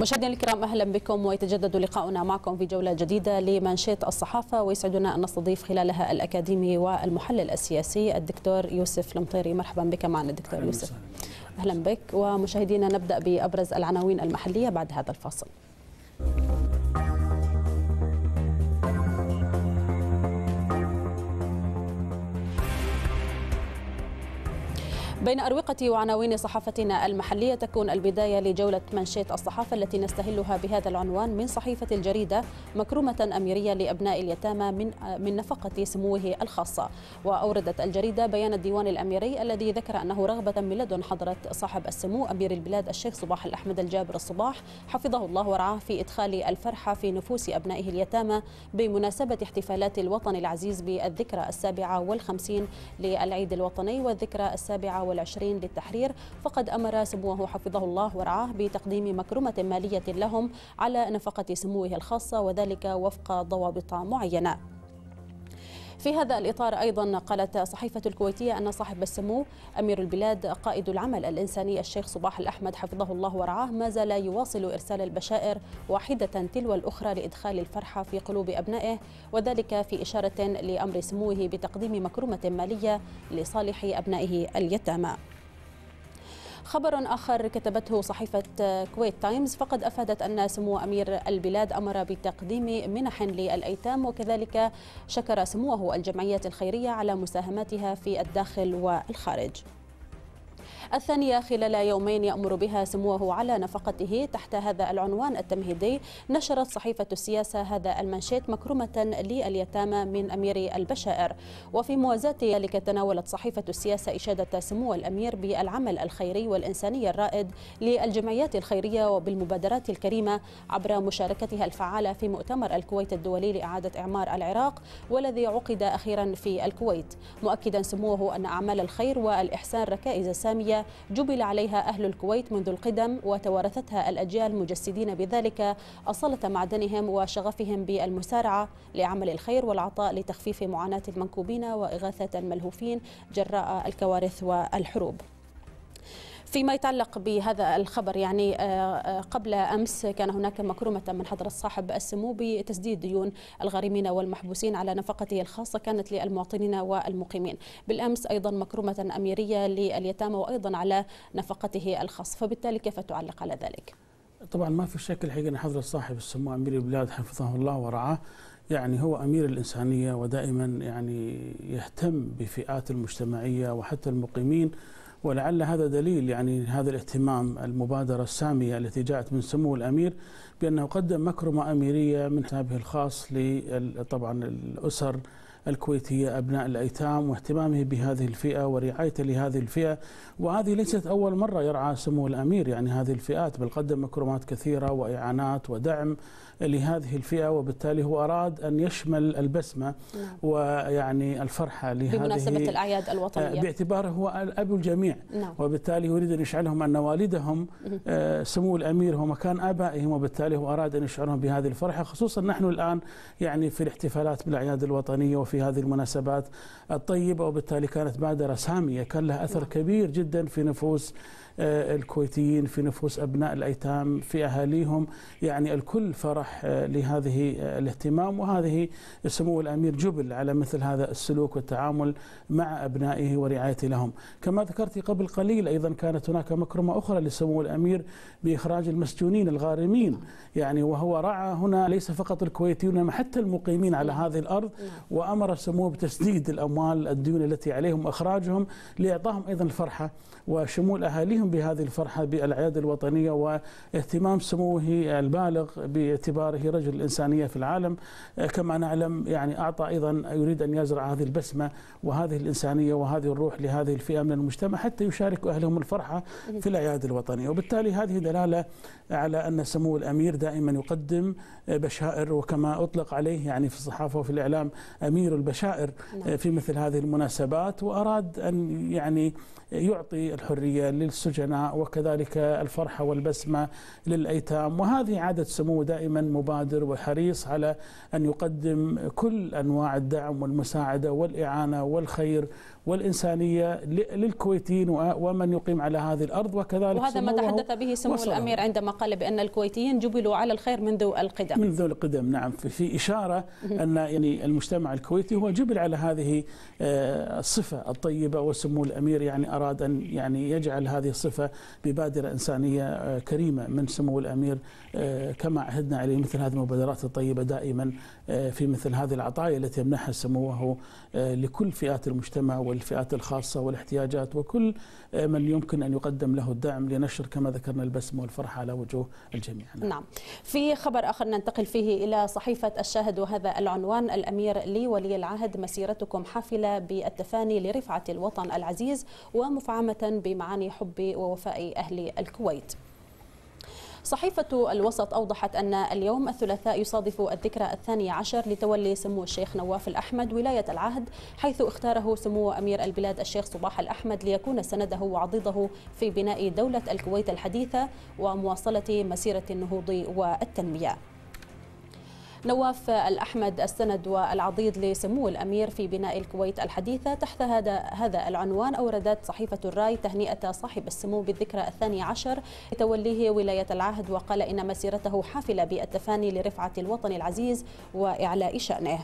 مشاهدينا الكرام اهلا بكم ويتجدد لقاؤنا معكم في جوله جديده لمنشيت الصحافه ويسعدنا ان نستضيف خلالها الاكاديمي والمحلل السياسي الدكتور يوسف المطيري مرحبا بك معنا دكتور أهلا يوسف اهلا بك ومشاهدينا نبدا بابرز العناوين المحليه بعد هذا الفاصل. بين أروقة وعناوين صحافتنا المحلية تكون البداية لجولة منشيت الصحافة التي نستهلها بهذا العنوان من صحيفة الجريدة مكرومة أميرية لأبناء اليتامى من من نفقة سموه الخاصة وأوردت الجريدة بيان الديوان الأميري الذي ذكر أنه رغبة من لدن حضرة صاحب السمو أمير البلاد الشيخ صباح الأحمد الجابر الصباح حفظه الله ورعاه في إدخال الفرحة في نفوس أبنائه اليتامى بمناسبة احتفالات الوطن العزيز بالذكرى السابعة والخمسين للعيد الوطني والذكرى السابعة والعشرين للتحرير فقد أمر سموه حفظه الله ورعاه بتقديم مكرمة مالية لهم على نفقة سموه الخاصة وذلك وفق ضوابط معينة في هذا الإطار أيضا قالت صحيفة الكويتية أن صاحب السمو أمير البلاد قائد العمل الإنساني الشيخ صباح الأحمد حفظه الله ورعاه ما زال يواصل إرسال البشائر واحدة تلو الأخرى لإدخال الفرحة في قلوب أبنائه وذلك في إشارة لأمر سموه بتقديم مكرمة مالية لصالح أبنائه اليتامى خبر آخر كتبته صحيفة كويت تايمز فقد أفادت أن سمو أمير البلاد أمر بتقديم منح للأيتام وكذلك شكر سموه الجمعيات الخيرية على مساهماتها في الداخل والخارج الثانية خلال يومين يأمر بها سموه على نفقته تحت هذا العنوان التمهيدي نشرت صحيفة السياسة هذا المنشيت مكرمة لليتامى من أمير البشائر وفي موازاة ذلك تناولت صحيفة السياسة إشادة سمو الأمير بالعمل الخيري والإنساني الرائد للجمعيات الخيرية وبالمبادرات الكريمة عبر مشاركتها الفعالة في مؤتمر الكويت الدولي لإعادة إعمار العراق والذي عقد أخيرا في الكويت مؤكدا سموه أن أعمال الخير والإحسان ركائز سامية الأثرية جبل عليها أهل الكويت منذ القدم وتوارثتها الأجيال مجسدين بذلك أصالة معدنهم وشغفهم بالمسارعة لعمل الخير والعطاء لتخفيف معاناة المنكوبين وإغاثة الملهوفين جراء الكوارث والحروب فيما يتعلق بهذا الخبر يعني آه، آه، قبل أمس كان هناك مكرمة من حضرة صاحب السمو بتسديد ديون الغارمين والمحبوسين على نفقته الخاصة كانت للمواطنين والمقيمين بالأمس أيضا مكرمة أميرية لليتامى وأيضا على نفقته الخاصه فبالتالي كيف تعلق على ذلك؟ طبعا ما في شك الحقيقه ان حضره صاحب السمو امير البلاد حفظه الله ورعاه يعني هو امير الانسانيه ودائما يعني يهتم بفئات المجتمعيه وحتى المقيمين ولعل هذا دليل يعني هذا الاهتمام المبادرة السامية التي جاءت من سمو الأمير بأنه قدم مكرمة أميرية من حسابه الخاص طبعا الأسر الكويتية أبناء الأيتام واهتمامه بهذه الفئة ورعايته لهذه الفئة وهذه ليست أول مرة يرعى سمو الأمير يعني هذه الفئات بل قدم مكرمات كثيرة وإعانات ودعم لهذه الفئة وبالتالي هو أراد أن يشمل البسمة نعم. ويعني الفرحة لهذه بمناسبة الأعياد الوطنية باعتباره هو الأب الجميع نعم. وبالتالي يريد أن يشعلهم أن والدهم آه، سمو الأمير هو مكان آبائهم وبالتالي هو أراد أن يشعرهم بهذه الفرحة خصوصا نحن الآن يعني في الاحتفالات بالأعياد الوطنية وفي في هذه المناسبات الطيبة وبالتالي كانت بادرة سامية كان لها أثر نعم. كبير جدا في نفوس آه، الكويتيين في نفوس أبناء الأيتام في أهاليهم يعني الكل فرح آه، لهذه آه، الاهتمام وهذه سمو الأمير جبل على مثل هذا السلوك والتعامل مع أبنائه ورعايته لهم كما ذكرت قبل قليل أيضا كانت هناك مكرمة أخرى لسمو الأمير بإخراج المسجونين الغارمين يعني وهو رعى هنا ليس فقط الكويتيون إنما حتى المقيمين على هذه الأرض وأمر سموه بتسديد الأموال الديون التي عليهم وإخراجهم لاعطائهم أيضا الفرحة وشمول أهاليهم يحظيهم بهذه الفرحة بالأعياد الوطنية واهتمام سموه البالغ باعتباره رجل الإنسانية في العالم آه، كما نعلم يعني أعطى أيضا يريد أن يزرع هذه البسمة وهذه الإنسانية وهذه الروح لهذه الفئة من المجتمع حتى يشارك أهلهم الفرحة في الأعياد الوطنية وبالتالي هذه دلالة على أن سمو الأمير دائما يقدم آه، بشائر وكما أطلق عليه يعني في الصحافة وفي الإعلام أمير البشائر آه، نعم. في مثل هذه المناسبات وأراد أن يعني يعطي الحرية للسجن الجناء وكذلك الفرحة والبسمة للأيتام وهذه عادة سمو دائما مبادر وحريص على أن يقدم كل أنواع الدعم والمساعدة والإعانة والخير والإنسانية للكويتيين ومن يقيم على هذه الأرض وكذلك وهذا ما تحدث به سمو وصلهم. الأمير عندما قال بأن الكويتيين جبلوا على الخير منذ القدم منذ القدم نعم في إشارة أن يعني المجتمع الكويتي هو جبل على هذه آه، الصفة الطيبة وسمو الأمير يعني أراد أن يعني يجعل هذه الصفة صفة ببادرة إنسانية آه، كريمة من سمو الأمير آه، كما عهدنا عليه مثل هذه المبادرات الطيبة دائما آه، في مثل هذه العطايا التي يمنحها سموه آه، لكل فئات المجتمع والفئات الخاصة والاحتياجات وكل من يمكن أن يقدم له الدعم لنشر كما ذكرنا البسمة والفرحة على وجوه الجميع نعم. نعم في خبر آخر ننتقل فيه إلى صحيفة الشاهد وهذا العنوان الأمير لي ولي العهد مسيرتكم حافلة بالتفاني لرفعة الوطن العزيز ومفعمة بمعاني حب ووفاء أهل الكويت صحيفة الوسط أوضحت أن اليوم الثلاثاء يصادف الذكرى الثانية عشر لتولي سمو الشيخ نواف الأحمد ولاية العهد حيث اختاره سمو أمير البلاد الشيخ صباح الأحمد ليكون سنده وعضيضه في بناء دولة الكويت الحديثة ومواصلة مسيرة النهوض والتنمية نواف الأحمد السند والعضيد لسمو الأمير في بناء الكويت الحديثة تحت هذا هذا العنوان أوردت صحيفة الراي تهنئة صاحب السمو بالذكرى الثانية عشر لتوليه ولاية العهد وقال إن مسيرته حافلة بالتفاني لرفعة الوطن العزيز وإعلاء شأنه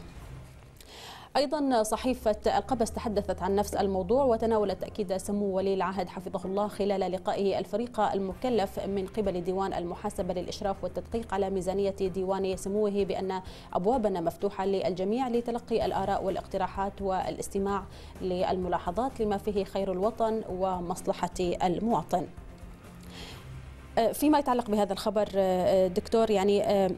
أيضا صحيفة القبس تحدثت عن نفس الموضوع وتناولت تأكيد سمو ولي العهد حفظه الله خلال لقائه الفريق المكلف من قبل ديوان المحاسبة للإشراف والتدقيق على ميزانية ديوان سموه بأن أبوابنا مفتوحة للجميع لتلقي الآراء والاقتراحات والاستماع للملاحظات لما فيه خير الوطن ومصلحة المواطن أه، فيما يتعلق بهذا الخبر أه، دكتور يعني أه،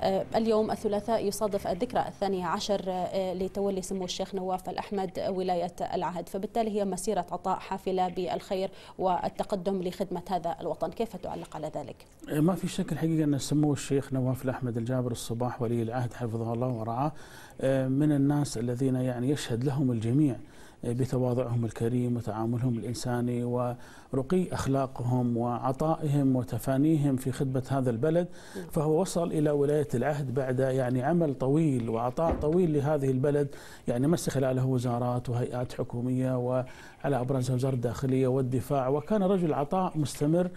آه، اليوم الثلاثاء يصادف الذكرى الثانية عشر آه، لتولي سمو الشيخ نواف الأحمد ولاية العهد فبالتالي هي مسيرة عطاء حافلة بالخير والتقدم لخدمة هذا الوطن كيف تعلق على ذلك؟ آه، ما في شك الحقيقة أن سمو الشيخ نواف الأحمد الجابر الصباح ولي العهد حفظه الله ورعاه من الناس الذين يعني يشهد لهم الجميع بتواضعهم الكريم وتعاملهم الإنساني ورقي أخلاقهم وعطائهم وتفانيهم في خدمة هذا البلد فهو وصل إلى ولاية العهد بعد يعني عمل طويل وعطاء طويل لهذه البلد يعني مس خلاله وزارات وهيئات حكومية وعلى أبرزها وزارة الداخلية والدفاع وكان رجل عطاء مستمر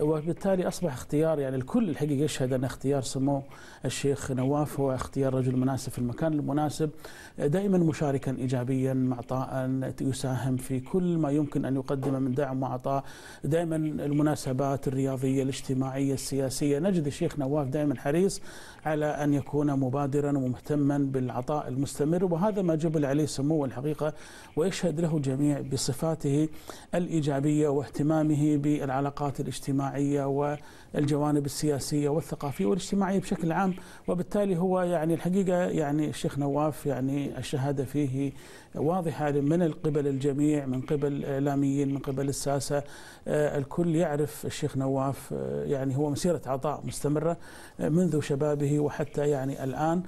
وبالتالي اصبح اختيار يعني الكل الحقيقه يشهد ان اختيار سمو الشيخ نواف هو اختيار رجل مناسب في المكان المناسب دائما مشاركا ايجابيا معطاء يساهم في كل ما يمكن ان يقدمه من دعم وعطاء دائما المناسبات الرياضيه الاجتماعيه السياسيه نجد الشيخ نواف دائما حريص على ان يكون مبادرا ومهتما بالعطاء المستمر وهذا ما جبل عليه سمو الحقيقه ويشهد له الجميع بصفاته الايجابيه واهتمامه بالعلاقات الاجتماعيه الاجتماعيه والجوانب السياسيه والثقافيه والاجتماعيه بشكل عام وبالتالي هو يعني الحقيقه يعني الشيخ نواف يعني الشهاده فيه واضحة من قبل الجميع من قبل الإعلاميين من قبل الساسة آه، الكل يعرف الشيخ نواف آه، يعني هو مسيرة عطاء مستمرة آه، منذ شبابه وحتى يعني الآن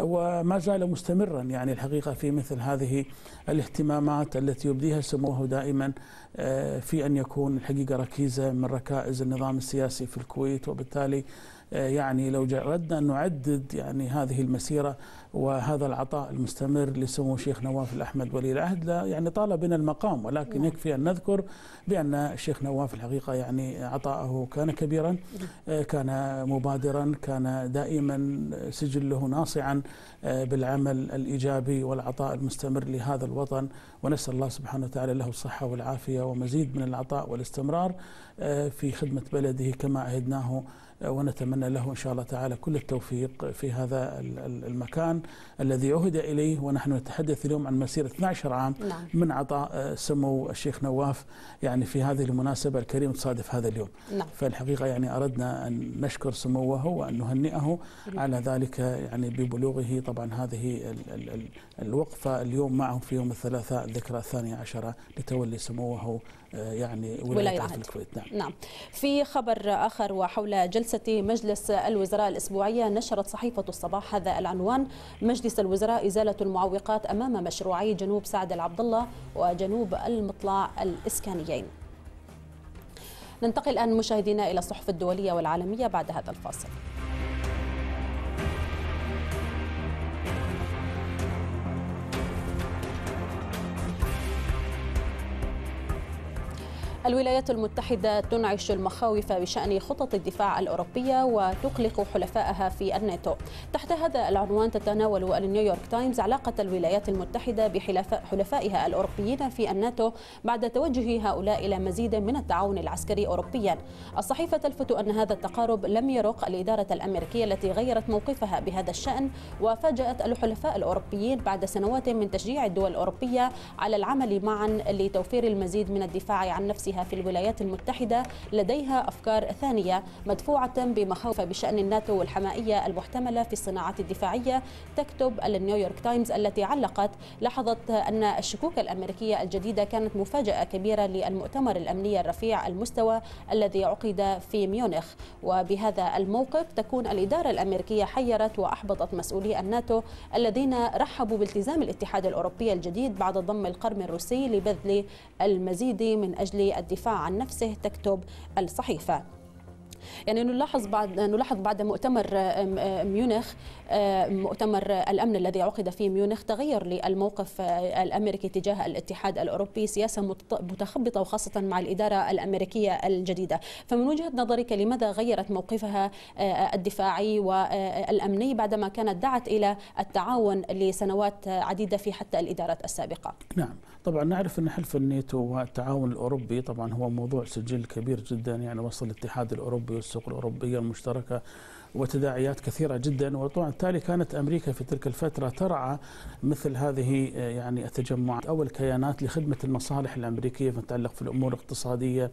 وما زال مستمرا يعني الحقيقة في مثل هذه الاهتمامات التي يبديها سموه دائما في أن يكون الحقيقة ركيزة من ركائز النظام السياسي في الكويت وبالتالي يعني لو جردنا ان نعدد يعني هذه المسيره وهذا العطاء المستمر لسمو الشيخ نواف الأحمد ولي العهد لا يعني طال بنا المقام ولكن نعم. يكفي أن نذكر بأن الشيخ نواف الحقيقة يعني عطاءه كان كبيرا كان مبادرا كان دائما سجله ناصعا آه، بالعمل الإيجابي والعطاء المستمر لهذا الوطن ونسأل الله سبحانه وتعالى له الصحة والعافية ومزيد من العطاء والاستمرار آه، في خدمة بلده كما عهدناه آه، ونتمنى له إن شاء الله تعالى كل التوفيق في هذا المكان الذي عهد إليه ونحن نتحدث اليوم عن مسيرة 12 عام نعم. من عطاء آه، سمو الشيخ نواف يعني في هذه المناسبة الكريمة تصادف هذا اليوم نعم. فالحقيقة يعني أردنا أن نشكر سموه وأن نهنئه نعم. على ذلك يعني ببلوغه طبعا هذه ال ال ال الوقفة اليوم معه في يوم الثلاثاء الذكرى الثانية عشرة لتولي سموه آه، يعني ولايه العدل الكويت نعم. نعم في خبر اخر وحول جلسه مجلس الوزراء الاسبوعيه نشرت صحيفه الصباح هذا العنوان مجلس الوزراء ازاله المعوقات امام مشروعي جنوب سعد العبد الله وجنوب المطلع الاسكانيين ننتقل الان مشاهدينا الى الصحف الدوليه والعالميه بعد هذا الفاصل الولايات المتحدة تنعش المخاوف بشأن خطط الدفاع الأوروبية وتقلق حلفائها في الناتو تحت هذا العنوان تتناول النيويورك تايمز علاقة الولايات المتحدة بحلفائها الأوروبيين في الناتو بعد توجه هؤلاء إلى مزيد من التعاون العسكري أوروبيا الصحيفة تلفت أن هذا التقارب لم يرق الإدارة الأمريكية التي غيرت موقفها بهذا الشأن وفاجأت الحلفاء الأوروبيين بعد سنوات من تشجيع الدول الأوروبية على العمل معا لتوفير المزيد من الدفاع عن نفسها وأنها في الولايات المتحدة لديها أفكار ثانية مدفوعة بمخاوف بشأن الناتو والحمائية المحتملة في الصناعات الدفاعية تكتب النيويورك تايمز التي علقت لاحظت أن الشكوك الأمريكية الجديدة كانت مفاجأة كبيرة للمؤتمر الأمني الرفيع المستوى الذي عقد في ميونخ وبهذا الموقف تكون الإدارة الأمريكية حيرت وأحبطت مسؤولي الناتو الذين رحبوا بالتزام الاتحاد الأوروبي الجديد بعد ضم القرم الروسي لبذل المزيد من أجل الدفاع عن نفسه تكتب الصحيفة يعني نلاحظ بعد نلاحظ بعد مؤتمر ميونخ مؤتمر الامن الذي عقد في ميونخ تغير للموقف آه، الامريكي تجاه الاتحاد الاوروبي سياسه متخبطه وخاصه مع الاداره الامريكيه الجديده، فمن وجهه نظرك لماذا غيرت موقفها آه، الدفاعي والامني آه، بعدما كانت دعت الى التعاون لسنوات عديده في حتى الادارات السابقه؟ نعم. طبعا نعرف ان حلف الناتو والتعاون الاوروبي طبعا هو موضوع سجل كبير جدا يعني وصل الاتحاد الاوروبي والسوق الاوروبيه المشتركه وتداعيات كثيرة جدا وطبعا بالتالي كانت أمريكا في تلك الفترة ترعى مثل هذه يعني التجمعات أو الكيانات لخدمة المصالح الأمريكية فيما يتعلق في الأمور الاقتصادية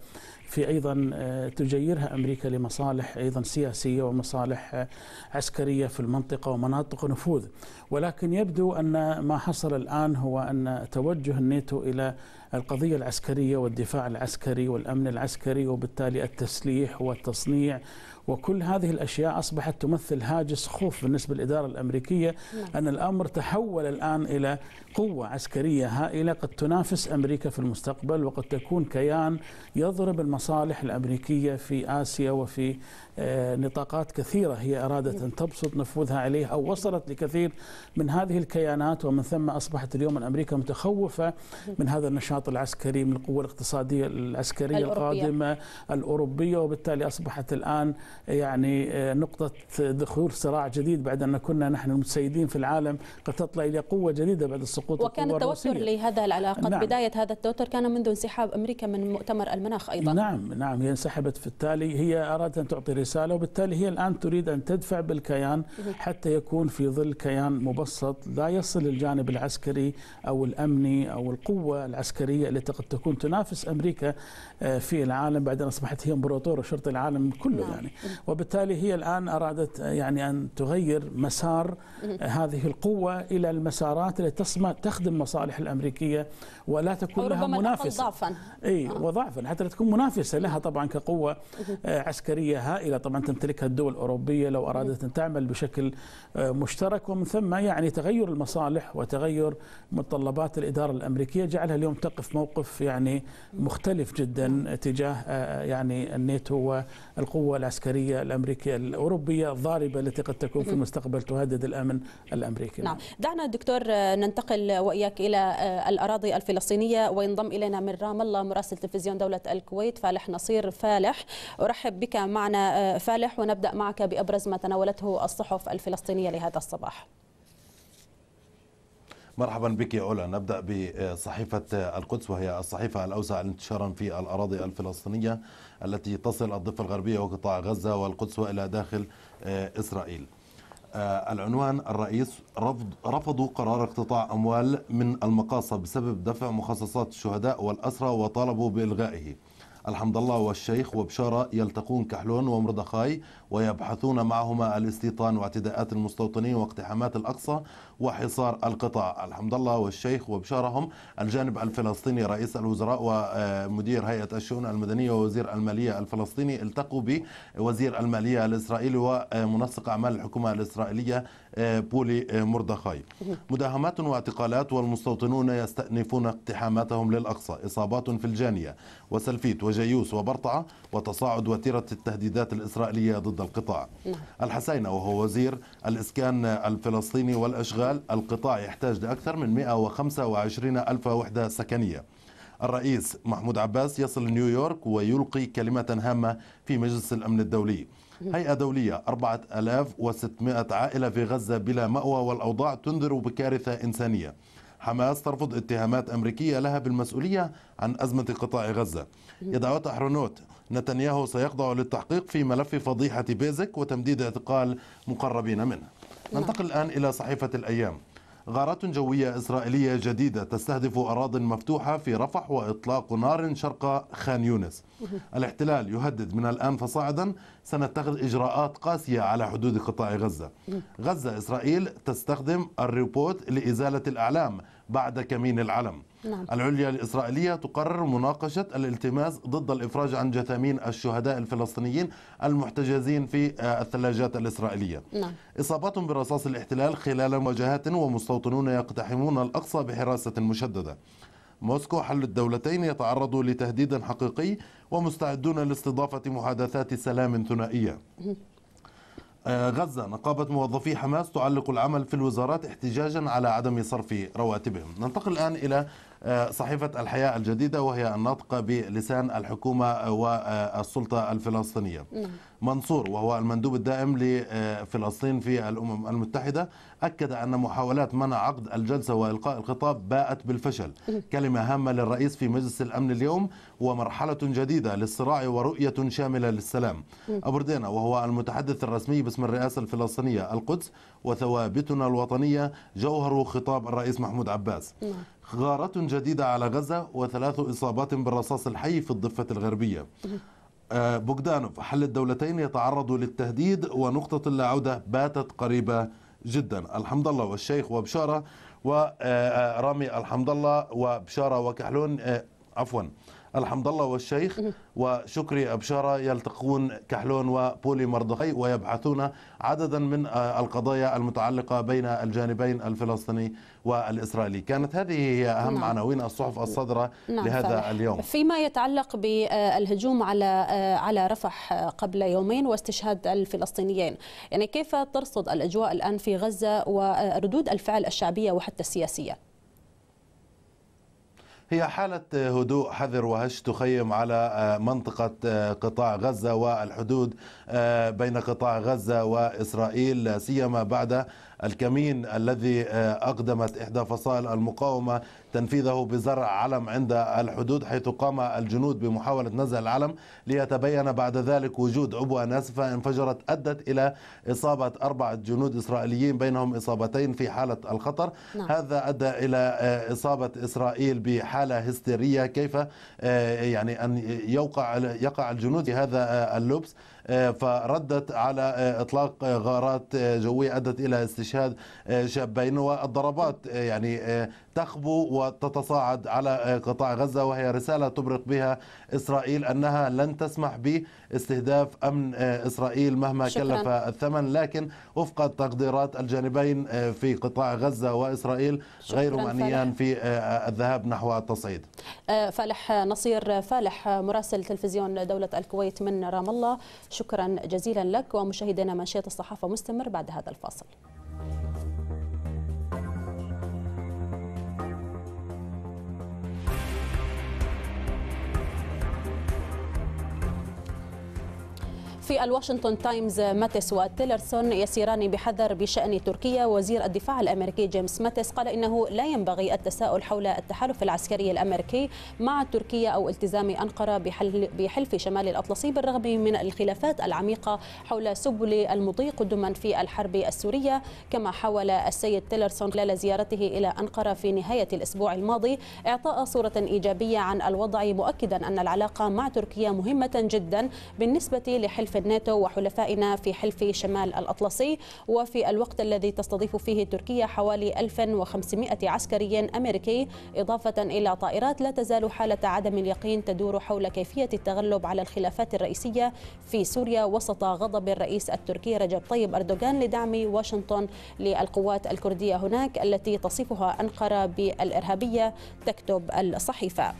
في أيضا آه، تجيرها أمريكا لمصالح أيضا سياسية ومصالح آه، عسكرية في المنطقة ومناطق نفوذ ولكن يبدو أن ما حصل الآن هو أن توجه الناتو اهميته الى القضيه العسكريه والدفاع العسكري والامن العسكري وبالتالي التسليح والتصنيع وكل هذه الاشياء اصبحت تمثل هاجس خوف بالنسبه للاداره الامريكيه نعم. ان الامر تحول الان الى قوه عسكريه هائله قد تنافس امريكا في المستقبل وقد تكون كيان يضرب المصالح الامريكيه في اسيا وفي آه، نطاقات كثيرة هي أرادت أن تبسط نفوذها عليها أو وصلت لكثير من هذه الكيانات ومن ثم أصبحت اليوم أمريكا متخوفة من هذا النشاط العسكري من القوة الاقتصادية العسكرية الأوروبية. القادمة الأوروبية وبالتالي أصبحت الآن آه، يعني آه، نقطة دخول صراع جديد بعد أن كنا نحن المتسيدين في العالم قد تطلع إلى قوة جديدة بعد السقوط وكان التوتر لهذا العلاقة نعم. بداية هذا التوتر كان منذ انسحاب أمريكا من مؤتمر المناخ أيضا نعم نعم هي انسحبت في التالي هي أرادت أن تعطي الرسالة وبالتالي هي الآن تريد أن تدفع بالكيان حتى يكون في ظل كيان مبسط لا يصل الجانب العسكري أو الأمني أو القوة العسكرية التي قد تكون تنافس أمريكا في العالم بعدين أصبحت هي امبراطور شرطة العالم كله نعم. يعني وبالتالي هي الآن أرادت يعني أن تغير مسار هذه القوة إلى المسارات التي تخدم مصالح الأمريكية ولا تكون لها منافسة ضعفا اي آه. وضعفا حتى لا تكون منافسة لها طبعا كقوة آه، عسكرية هائلة طبعا تمتلكها الدول الأوروبية لو أرادت أن تعمل بشكل آه، مشترك ومن ثم يعني تغير المصالح وتغير متطلبات الإدارة الأمريكية جعلها اليوم تقف موقف يعني مختلف جدا من اتجاه آه، آه، يعني الناتو والقوة العسكرية الأمريكية الأوروبية الضاربة التي قد تكون في المستقبل تهدد الأمن الأمريكي نعم دعنا دكتور آه، ننتقل وإياك إلى الأراضي الفلسطينية وينضم إلينا من رام الله مراسل تلفزيون دولة الكويت فالح نصير فالح أرحب بك معنا فالح ونبدأ معك بأبرز ما تناولته الصحف الفلسطينية لهذا الصباح مرحبا بك يا أولا نبدأ بصحيفة القدس وهي الصحيفة الأوسع انتشارا في الأراضي الفلسطينية التي تصل الضفة الغربية وقطاع غزة والقدس وإلى داخل آه، إسرائيل آه، العنوان الرئيس رفض رفضوا قرار اقتطاع أموال من المقاصة بسبب دفع مخصصات الشهداء والأسرى وطالبوا بإلغائه الحمد الله والشيخ وبشارة يلتقون كحلون ومردخاي ويبحثون معهما الاستيطان واعتداءات المستوطنين واقتحامات الأقصى وحصار القطاع الحمد الله والشيخ وبشارة هم الجانب الفلسطيني رئيس الوزراء ومدير هيئة الشؤون المدنية ووزير المالية الفلسطيني التقوا بوزير المالية الإسرائيلي ومنسق أعمال الحكومة الإسرائيلية آه، بولي آه، مردخاي مداهمات واعتقالات والمستوطنون يستأنفون اقتحاماتهم للأقصى إصابات في الجانية وسلفيت وجيوس وبرطعة وتصاعد وتيرة التهديدات الإسرائيلية ضد القطاع نعم. الحسينة وهو وزير الإسكان الفلسطيني والأشغال القطاع يحتاج لأكثر من 125 ألف وحدة سكنية الرئيس محمود عباس يصل نيويورك ويلقي كلمة هامة في مجلس الأمن الدولي هيئة دولية 4600 عائلة في غزة بلا مأوى والأوضاع تنذر بكارثة إنسانية حماس ترفض اتهامات أمريكية لها بالمسؤولية عن أزمة قطاع غزة يدعوت أحرنوت نتنياهو سيخضع للتحقيق في ملف فضيحة بيزك وتمديد اعتقال مقربين منه ننتقل الآن إلى صحيفة الأيام غارات جوية إسرائيلية جديدة تستهدف أراضٍ مفتوحة في رفح وإطلاق نار شرق خان يونس الاحتلال يهدد من الآن فصاعدا سنتخذ إجراءات قاسية على حدود قطاع غزة غزة إسرائيل تستخدم الريبوت لإزالة الأعلام بعد كمين العلم نعم. العليا الإسرائيلية تقرر مناقشة الالتماس ضد الإفراج عن جثامين الشهداء الفلسطينيين المحتجزين في آه، الثلاجات الإسرائيلية نعم. إصابتهم برصاص الاحتلال خلال مواجهات ومستوطنون يقتحمون الأقصى بحراسة مشددة موسكو حل الدولتين يتعرض لتهديد حقيقي ومستعدون لاستضافة محادثات سلام ثنائية آه، غزة نقابة موظفي حماس تعلق العمل في الوزارات احتجاجا على عدم صرف رواتبهم ننتقل الآن إلى آه، صحيفة الحياة الجديدة وهي الناطقة بلسان الحكومة والسلطة الفلسطينية نعم. منصور وهو المندوب الدائم لفلسطين في الأمم المتحدة أكد أن محاولات منع عقد الجلسة وإلقاء الخطاب باءت بالفشل كلمة هامة للرئيس في مجلس الأمن اليوم ومرحلة جديدة للصراع ورؤية شاملة للسلام أبو ردينا وهو المتحدث الرسمي باسم الرئاسة الفلسطينية القدس وثوابتنا الوطنية جوهر خطاب الرئيس محمود عباس نعم. غارة جديدة على غزة وثلاث إصابات بالرصاص الحي في الضفة الغربية آه، بوغدانوف حل الدولتين يتعرض للتهديد ونقطة اللاعودة باتت قريبة جدا الحمد لله والشيخ وبشارة ورامي آه، آه، الحمد الله وبشارة وكحلون آه، عفوا الحمد الله والشيخ وشكري أبشارة يلتقون كحلون وبولي مرضخي ويبحثون عددا من آه، القضايا المتعلقة بين الجانبين الفلسطيني والإسرائيلي كانت هذه هي أهم نعم. عناوين الصحف الصدرة نعم لهذا صحيح. اليوم فيما يتعلق بالهجوم آه، على آه، على رفح قبل يومين واستشهاد الفلسطينيين يعني كيف ترصد الأجواء الآن في غزة وردود الفعل الشعبية وحتى السياسية هي حالة هدوء حذر وهش تخيم على آه، منطقة آه، قطاع غزة والحدود آه، بين قطاع غزة وإسرائيل سيما بعد الكمين الذي آه، أقدمت إحدى فصائل المقاومة تنفيذه بزرع علم عند الحدود حيث قام الجنود بمحاولة نزع العلم ليتبين بعد ذلك وجود عبوة ناسفة انفجرت أدت إلى إصابة أربعة جنود إسرائيليين بينهم إصابتين في حالة الخطر نعم. هذا أدى إلى آه، إصابة إسرائيل بحالة هستيرية كيف آه، يعني أن يوقع يقع الجنود في هذا اللبس آه، فردت على آه، اطلاق آه، غارات جويه ادت الى استشهاد شابين والضربات يعني تخبو وتتصاعد على قطاع غزة وهي رسالة تبرق بها إسرائيل أنها لن تسمح باستهداف أمن إسرائيل مهما شكرا. كلف الثمن لكن وفق تقديرات الجانبين في قطاع غزة وإسرائيل غير معنيان في آه، الذهاب نحو التصعيد آه، فالح نصير فالح مراسل تلفزيون دولة الكويت من رام الله شكرا جزيلا لك ومشاهدينا منشية الصحافة مستمر بعد هذا الفاصل في الواشنطن تايمز ماتس وتيلرسون يسيران بحذر بشأن تركيا وزير الدفاع الأمريكي جيمس ماتس قال إنه لا ينبغي التساؤل حول التحالف العسكري الأمريكي مع تركيا أو التزام أنقرة بحلف شمال الأطلسي بالرغم من الخلافات العميقة حول سبل المضي قدما في الحرب السورية كما حاول السيد تيلرسون خلال زيارته إلى أنقرة في نهاية الأسبوع الماضي إعطاء صورة إيجابية عن الوضع مؤكدا أن العلاقة مع تركيا مهمة جدا بالنسبة لحلف الناتو وحلفائنا في حلف شمال الأطلسي وفي الوقت الذي تستضيف فيه تركيا حوالي 1500 عسكري أمريكي إضافة إلى طائرات لا تزال حالة عدم اليقين تدور حول كيفية التغلب على الخلافات الرئيسية في سوريا وسط غضب الرئيس التركي رجب طيب أردوغان لدعم واشنطن للقوات الكردية هناك التي تصفها أنقرة بالإرهابية تكتب الصحيفة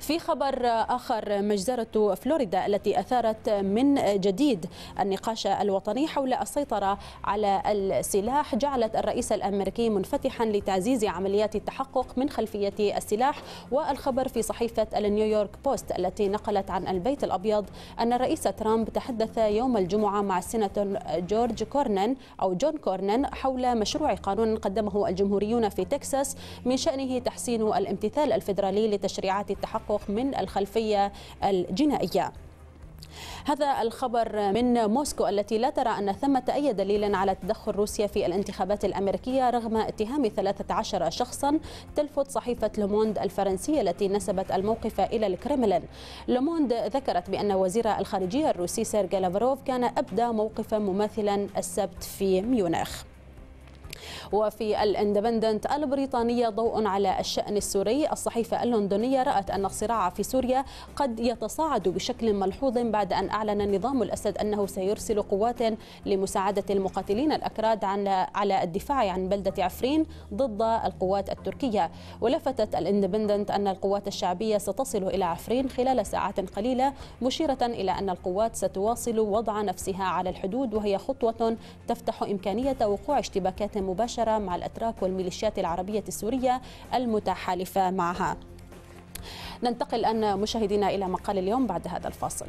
في خبر آخر مجزرة فلوريدا التي أثارت من جديد النقاش الوطني حول السيطرة على السلاح جعلت الرئيس الأمريكي منفتحا لتعزيز عمليات التحقق من خلفية السلاح والخبر في صحيفة النيويورك بوست التي نقلت عن البيت الأبيض أن الرئيس ترامب تحدث يوم الجمعة مع السيناتور جورج كورنن أو جون كورنن حول مشروع قانون قدمه الجمهوريون في تكساس من شأنه تحسين الامتثال الفيدرالي لتشريعات التحقق التحقق من الخلفية الجنائية هذا الخبر من موسكو التي لا ترى أن ثمة أي دليل على تدخل روسيا في الانتخابات الأمريكية رغم اتهام 13 شخصا تلفت صحيفة لوموند الفرنسية التي نسبت الموقف إلى الكرملين لوموند ذكرت بأن وزير الخارجية الروسي سيرجي لافروف كان أبدى موقفا مماثلا السبت في ميونخ وفي الاندبندنت البريطانية ضوء على الشأن السوري الصحيفة اللندنية رأت أن الصراع في سوريا قد يتصاعد بشكل ملحوظ بعد أن أعلن نظام الأسد أنه سيرسل قوات لمساعدة المقاتلين الأكراد على الدفاع عن بلدة عفرين ضد القوات التركية ولفتت الاندبندنت أن القوات الشعبية ستصل إلى عفرين خلال ساعات قليلة مشيرة إلى أن القوات ستواصل وضع نفسها على الحدود وهي خطوة تفتح إمكانية وقوع اشتباكات مباشرة مباشرة مع الأتراك والميليشيات العربية السورية المتحالفة معها ننتقل الان مشاهدينا إلى مقال اليوم بعد هذا الفاصل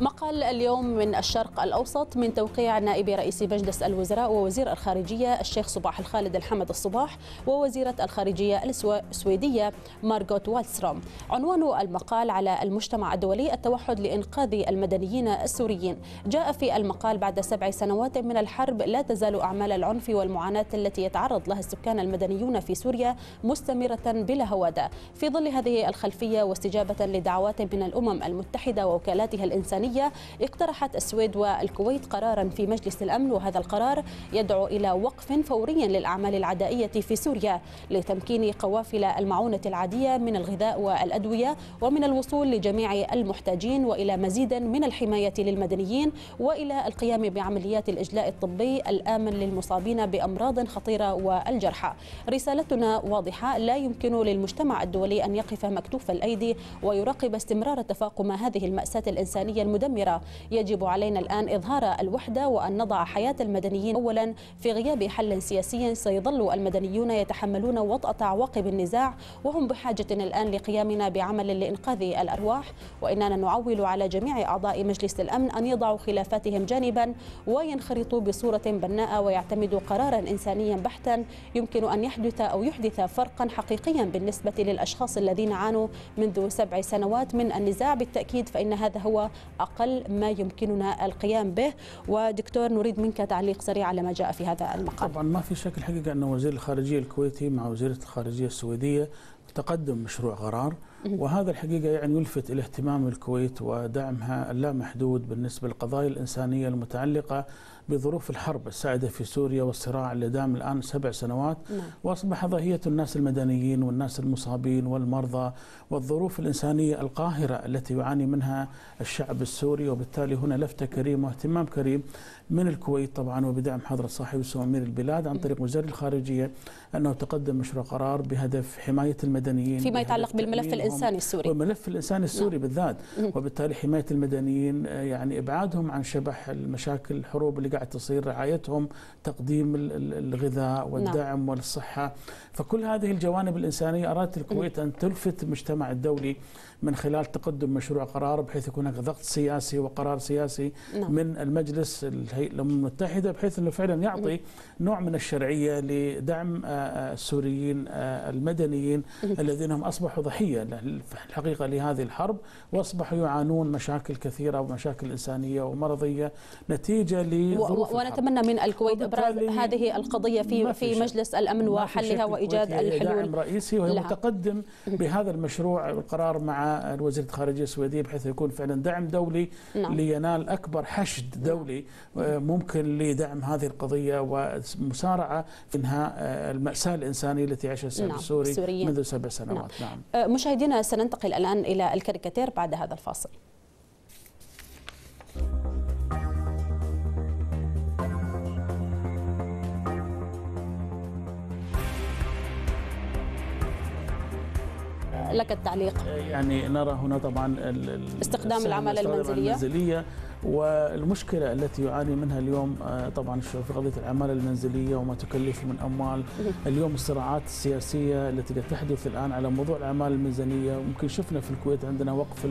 مقال اليوم من الشرق الأوسط من توقيع نائب رئيس مجلس الوزراء ووزير الخارجية الشيخ صباح الخالد الحمد الصباح ووزيرة الخارجية السويدية مارغوت والستروم عنوان المقال على المجتمع الدولي التوحد لإنقاذ المدنيين السوريين جاء في المقال بعد سبع سنوات من الحرب لا تزال أعمال العنف والمعاناة التي يتعرض لها السكان المدنيون في سوريا مستمرة بلا هوادة في ظل هذه الخلفية واستجابة لدعوات من الأمم المتحدة ووكالاتها الإنسانية الدولية اقترحت السويد والكويت قرارا في مجلس الأمن وهذا القرار يدعو إلى وقف فوري للأعمال العدائية في سوريا لتمكين قوافل المعونة العادية من الغذاء والأدوية ومن الوصول لجميع المحتاجين وإلى مزيد من الحماية للمدنيين وإلى القيام بعمليات الإجلاء الطبي الآمن للمصابين بأمراض خطيرة والجرحى رسالتنا واضحة لا يمكن للمجتمع الدولي أن يقف مكتوف الأيدي ويراقب استمرار تفاقم هذه المأساة الإنسانية المجتمع. مدمرة يجب علينا الآن إظهار الوحدة وأن نضع حياة المدنيين أولا في غياب حل سياسي سيظل المدنيون يتحملون وطأة عواقب النزاع وهم بحاجة الآن لقيامنا بعمل لإنقاذ الأرواح وإننا نعول على جميع أعضاء مجلس الأمن أن يضعوا خلافاتهم جانبا وينخرطوا بصورة بناءة ويعتمدوا قرارا إنسانيا بحتا يمكن أن يحدث أو يحدث فرقا حقيقيا بالنسبة للأشخاص الذين عانوا منذ سبع سنوات من النزاع بالتأكيد فإن هذا هو أقل ما يمكننا القيام به ودكتور نريد منك تعليق سريع على ما جاء في هذا المقال طبعا ما في شك الحقيقة أن وزير الخارجية الكويتي مع وزيرة الخارجية السويدية تقدم مشروع قرار وهذا الحقيقة يعني يلفت إلى اهتمام الكويت ودعمها اللامحدود بالنسبة للقضايا الإنسانية المتعلقة بظروف الحرب السائدة في سوريا والصراع اللي دام الآن سبع سنوات نعم. وأصبح ضحية الناس المدنيين والناس المصابين والمرضى والظروف الإنسانية القاهرة التي يعاني منها الشعب السوري وبالتالي هنا لفتة كريم واهتمام كريم من الكويت طبعا وبدعم حضرة صاحب السمو أمير البلاد عن طريق وزير الخارجية أنه تقدم مشروع قرار بهدف حماية المدنيين فيما يتعلق بالملف الإنساني الانساني السوري والملف الانساني نعم. السوري نعم. بالذات وبالتالي حمايه المدنيين آه، يعني ابعادهم عن شبح المشاكل الحروب اللي قاعد تصير رعايتهم تقديم الغذاء نعم. والدعم نعم. والصحه فكل هذه الجوانب الانسانيه ارادت الكويت ان تلفت المجتمع الدولي من خلال تقدم مشروع قرار بحيث يكون هناك ضغط سياسي وقرار سياسي نعم. من المجلس الهيئة الامم المتحده بحيث انه فعلا يعطي نوع من الشرعيه لدعم آه، آه، السوريين آه، المدنيين الذين هم اصبحوا ضحيه الحقيقه لهذه الحرب واصبحوا يعانون مشاكل كثيره ومشاكل انسانيه ومرضيه نتيجه لظروف ونتمنى من الكويت ابراز هذه القضيه في في مجلس الامن وحلها وايجاد الحلول دعم رئيسي وهو متقدم بهذا المشروع القرار مع الوزير وزيره الخارجيه السويديه بحيث يكون فعلا دعم دولي نعم. لينال اكبر حشد دولي آه، ممكن لدعم هذه القضيه ومسارعه في انهاء آه، الماساه الانسانيه التي يعيشها الشعب نعم. السوري منذ سبع سنوات نعم. نعم. آه، مشاهدينا سننتقل الان الى الكاريكاتير بعد هذا الفاصل لك التعليق يعني نرى هنا طبعا استخدام العمالة المنزلية. المنزلية والمشكلة التي يعاني منها اليوم آه، طبعا في قضية العمالة المنزلية وما تكلف من أموال اليوم الصراعات السياسية التي قد تحدث الآن على موضوع العمالة المنزلية ممكن شفنا في الكويت عندنا وقف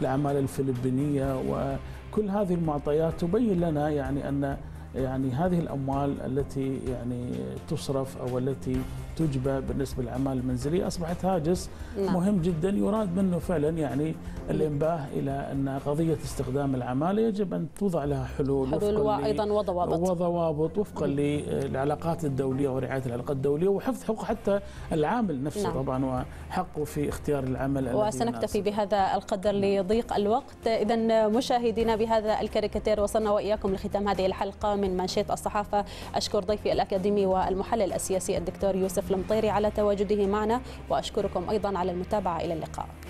العمالة الفلبينية وكل هذه المعطيات تبين لنا يعني أن يعني هذه الأموال التي يعني تصرف أو التي تجبى بالنسبه للاعمال المنزليه اصبحت هاجس نعم. مهم جدا يراد منه فعلا يعني الانباه الى ان قضيه استخدام العماله يجب ان توضع لها حلول حلول وايضا وضوابط وضوابط وفقا للعلاقات الدوليه ورعايه العلاقات الدوليه وحفظ حقوق حتى العامل نفسه نعم. طبعا وحقه في اختيار العمل وسنكتفي بهذا القدر لضيق الوقت اذا مشاهدينا بهذا الكاريكاتير وصلنا واياكم لختام هذه الحلقه من منشيط الصحافه اشكر ضيفي الاكاديمي والمحلل السياسي الدكتور يوسف يوسف المطيري على تواجده معنا وأشكركم أيضا على المتابعة إلى اللقاء